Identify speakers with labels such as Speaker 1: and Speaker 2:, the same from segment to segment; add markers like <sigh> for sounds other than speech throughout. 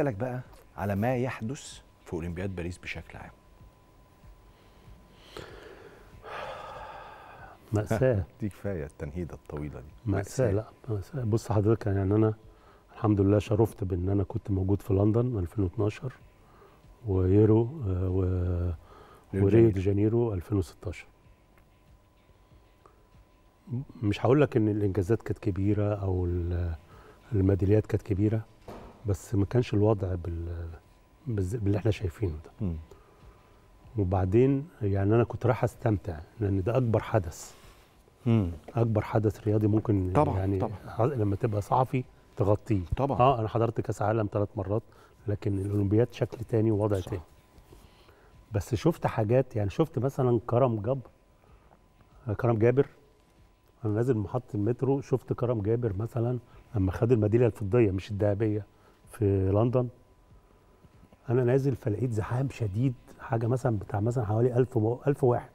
Speaker 1: اسالك بقى على ما يحدث في اولمبياد باريس بشكل عام مأساة <laughs> دي كفاية التنهيدة الطويلة دي مأساة لا مأساة بص حضرتك يعني أنا الحمد لله شرفت بإن أنا كنت موجود في لندن 2012 ويورو آه، و... وريو دي جانيرو 2016 مش هقول لك إن الإنجازات كانت كبيرة أو الميداليات كانت كبيرة بس ما كانش الوضع بال باللي احنا شايفينه ده م. وبعدين يعني انا كنت رايح استمتع لان ده اكبر حدث م. اكبر حدث رياضي ممكن طبعا يعني طبعا. لما تبقى صحفي تغطيه طبعا اه انا حضرت كاس عالم ثلاث مرات لكن الاولمبياد شكل تاني ووضع صح. تاني بس شفت حاجات يعني شفت مثلا كرم جبر كرم جابر انا نازل محطه المترو شفت كرم جابر مثلا لما خد الميداليه الفضيه مش الذهبيه في لندن انا نازل فلقيت زحام شديد حاجه مثلا بتاع مثلا حوالي 1000 1000 واحد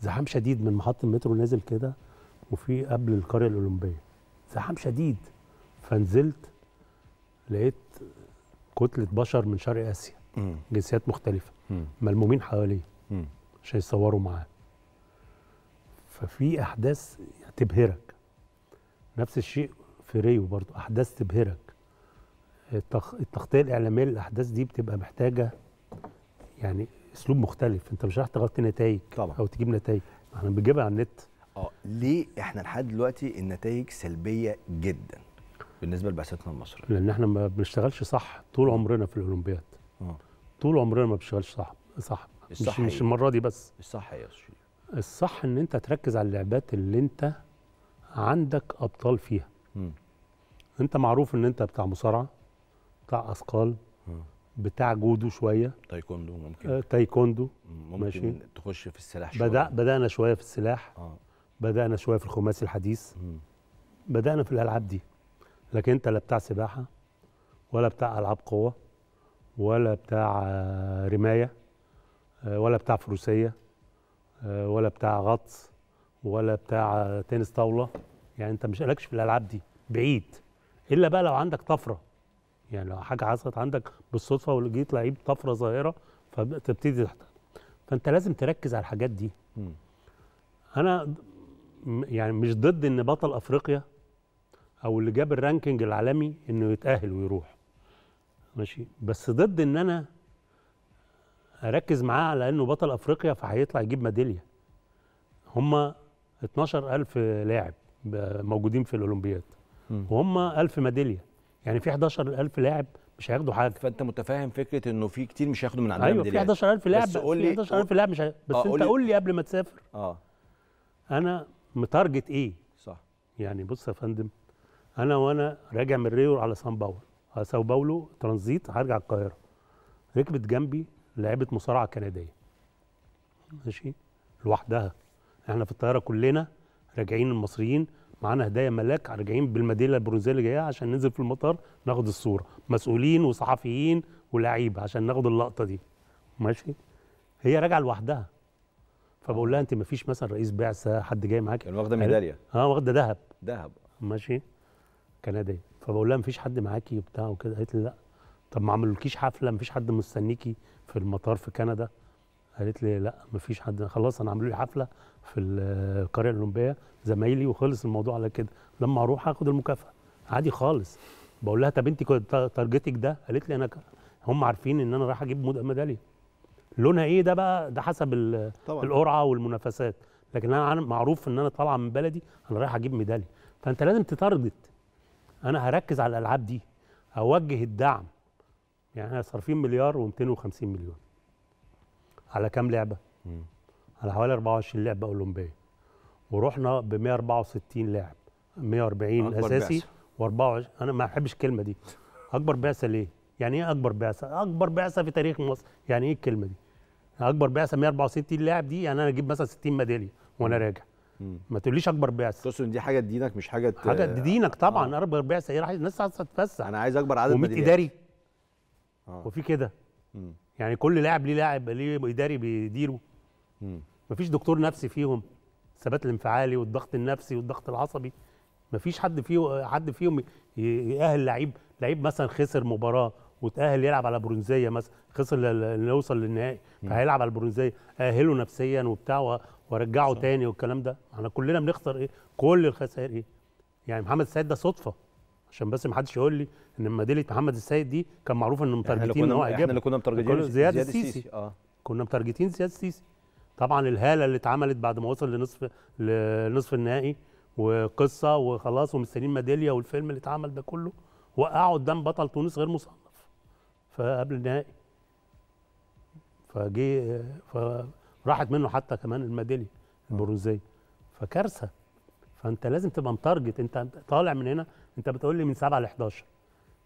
Speaker 1: زحام شديد من محطه المترو نازل كده وفي قبل القريه الاولمبيه زحام شديد فنزلت لقيت كتله بشر من شرق اسيا جنسيات مختلفه ملمومين حواليه عشان يصوروا معاه ففي احداث تبهرك نفس الشيء في ريو برضو احداث تبهرك التغطيه الاعلاميه للاحداث دي بتبقى محتاجه يعني اسلوب مختلف انت مش رايح تغطي نتائج طبعا. او تجيب نتائج احنا بنجيبها على النت اه ليه احنا لحد دلوقتي النتائج سلبيه جدا بالنسبه لبعثتنا المصريه لان احنا ما بنشتغلش صح طول عمرنا في الاولمبياد آه. طول عمرنا ما بنشتغلش صح صح الصح مش, مش إيه؟ المره دي بس الصح إيه يا أستاذ. الصح ان انت تركز على اللعبات اللي انت عندك ابطال فيها م. انت معروف ان انت بتاع مصارعه بتاع اثقال بتاع جودو شويه تايكوندو ممكن آه تايكوندو ممكن ماشي. تخش في السلاح شويه بدأ بدانا شويه في السلاح آه. بدانا شويه في الخماسي الحديث مم. بدانا في الالعاب دي لكن انت لا بتاع سباحه ولا بتاع العاب قوه ولا بتاع آه، رمايه آه، ولا بتاع فروسيه آه، ولا بتاع غطس ولا بتاع تنس طاوله يعني انت مش لكش في الالعاب دي بعيد الا بقى لو عندك طفره يعني لو حاجه حصلت عندك بالصدفه ولقيت لعيب طفره ظاهره فتبتدي تحت فانت لازم تركز على الحاجات دي م. انا يعني مش ضد ان بطل افريقيا او اللي جاب الرانكينج العالمي انه يتاهل ويروح ماشي بس ضد ان انا اركز معاه على انه بطل افريقيا فهيطلع يجيب ميداليه هم 12000 لاعب موجودين في الاولمبياد وهم 1000 ميداليه يعني في 11000 لاعب مش هياخدوا حاجه فانت متفاهم فكره انه في كتير مش هياخدوا من عندنا ايوه في 11000 لاعب آه، بس قول لي 11000 لاعب مش هياخدوا بس آه انت قول لي قبل ما تسافر اه انا متارجت ايه صح يعني بص يا فندم انا وانا راجع من ريو على سان باولو على ساو باولو ترانزيت هرجع القاهره ركبت جنبي لعيبه مصارعه كنديه ماشي لوحدها احنا في الطياره كلنا راجعين المصريين معانا هدايا ملاك راجعين بالمدينه البرونزيه اللي جايه عشان ننزل في المطار ناخد الصوره مسؤولين وصحفيين ولاعيبه عشان ناخد اللقطه دي ماشي هي راجعه لوحدها فبقول لها انت ما فيش مثلا رئيس بعثه حد جاي معاك كان واخده ميداليه اه, آه، واخده ذهب ذهب ماشي كنديه فبقول لها ما فيش حد معاكي وبتاع وكده قالت لي لا طب ما عملولكيش حفله ما فيش حد مستنيكي في المطار في كندا قالت لي لا مفيش حد خلاص انا عملوا لي حفله في القريه الاولمبيه زمايلي وخلص الموضوع على كده لما اروح هاخد المكافاه عادي خالص بقول لها طب انت تارجتك ده قالت لي انا هم عارفين ان انا رايح اجيب ميداليه لونها ايه ده بقى ده حسب القرعه والمنافسات لكن انا معروف ان انا طالعه من بلدي انا رايح اجيب ميداليه فانت لازم تتارجت انا هركز على الالعاب دي اوجه الدعم يعني احنا صارفين مليار و250 مليون على كام لعبه؟ مم. على حوالي 24 لعبه اولمبيه ورحنا ب 164 لاعب 140 اساسي و24 انا ما بحبش الكلمه دي اكبر بعثه ليه؟ يعني ايه اكبر بعثه؟ اكبر بعثه في تاريخ مصر يعني ايه الكلمه دي؟ اكبر بعثه 164 لاعب دي يعني انا اجيب مثلا 60 ميداليه وانا راجع مم. ما تقوليش اكبر بعثه تقصد ان دي حاجه تدينك مش حاجه حاجه تدينك طبعا آه. اكبر بعثه ايه راح الناس هتتفسح انا عايز اكبر عدد من اداري آه. وفي كده يعني كل لاعب ليه لاعب ليه اداري بيديره مفيش دكتور نفسي فيهم الثبات الانفعالي والضغط النفسي والضغط العصبي مفيش حد فيه حد فيهم يأهل لعيب لعيب مثلا خسر مباراه وتأهل يلعب على برونزيه مثلا خسر انه يوصل للنهائي فهيلعب على البرونزيه اهله نفسيا وبتاع وارجعه تاني والكلام ده احنا كلنا بنخسر ايه كل الخسائر ايه يعني محمد سعيد ده صدفه عشان بس ما حدش يقول لي ان ميداليه محمد السيد دي كان معروف ان مترجتين هو هيجيبها احنا اللي كنا مترجتين زياد السيسي اه كنا مترجتين زياد السيسي طبعا الهاله اللي اتعملت بعد ما وصل لنصف لنصف النهائي وقصه وخلاص ومستنيين ميداليه والفيلم اللي اتعمل ده كله وقعه قدام بطل تونس غير مصنف فقبل النهائي فجي فراحت منه حتى كمان الميداليه البرونزيه فكارثه فانت لازم تبقى مترجت انت طالع من هنا انت بتقول لي من 7 ل 11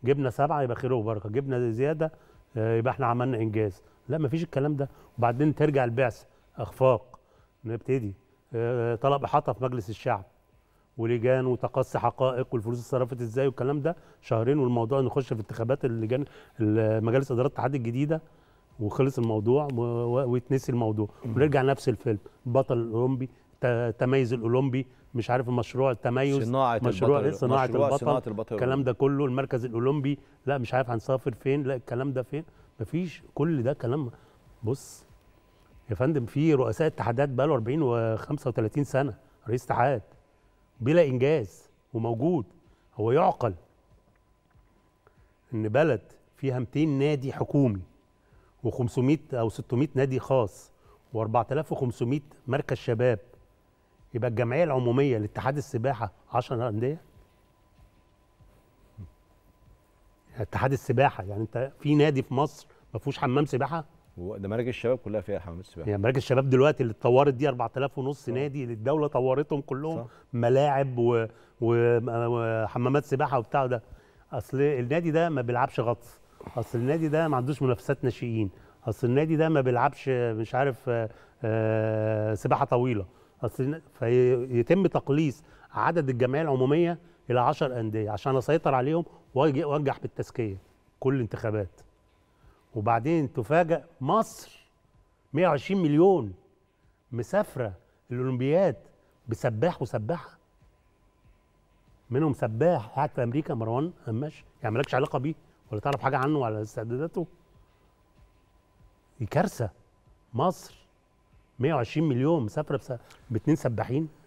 Speaker 1: جبنا 7 يبقى خير وبركه جبنا زياده آه، يبقى احنا عملنا انجاز لا مفيش الكلام ده وبعدين ترجع البعثه اخفاق نبتدي آه، طلب احاطه في مجلس الشعب ولجان وتقصي حقائق والفلوس اتصرفت ازاي والكلام ده شهرين والموضوع نخش في انتخابات اللجان مجالس ادارات الاتحاد الجديده وخلص الموضوع ويتنسي الموضوع ونرجع نفس الفيلم البطل الاولمبي التميز الاولمبي مش عارف مشروع التميز صناعه مشروع البطل إيه؟ صناعه مشروع البطل, صناعة البطل الكلام ده كله المركز الاولمبي لا مش عارف هنسافر فين لا الكلام ده فين مفيش كل ده كلام بص يا فندم في رؤساء اتحادات بقى 40 و 35 سنه رئيس اتحاد بلا انجاز وموجود هو يعقل ان بلد فيها 200 نادي حكومي و500 او 600 نادي خاص و4500 مركز شباب يبقى الجمعيه العموميه لاتحاد السباحه 10 انديه اتحاد السباحه يعني انت في نادي في مصر ما فيهوش حمام سباحه ده مراكز الشباب كلها فيها حمامات سباحه يعني مراكز الشباب دلوقتي اللي اتطورت دي 4000 ونص نادي اللي الدوله طورتهم كلهم صح. ملاعب و... و... وحمامات سباحه وبتاع ده اصل النادي ده ما بيلعبش غطس اصل النادي ده ما عندوش منافسات ناشئين اصل النادي ده ما بيلعبش مش عارف آه، آه، سباحه طويله اصل فيتم تقليص عدد الجمعيه العموميه الى 10 انديه عشان اسيطر عليهم وانجح بالتزكيه كل الانتخابات وبعدين تفاجئ مصر 120 مليون مسافره الاولمبياد بسباح وسباحه منهم سباح قاعد في امريكا مروان هماش يعني مالكش علاقه بيه ولا تعرف حاجه عنه ولا استعداداته دي كارثه مصر 120 مليون مسافره ب 2 سباحين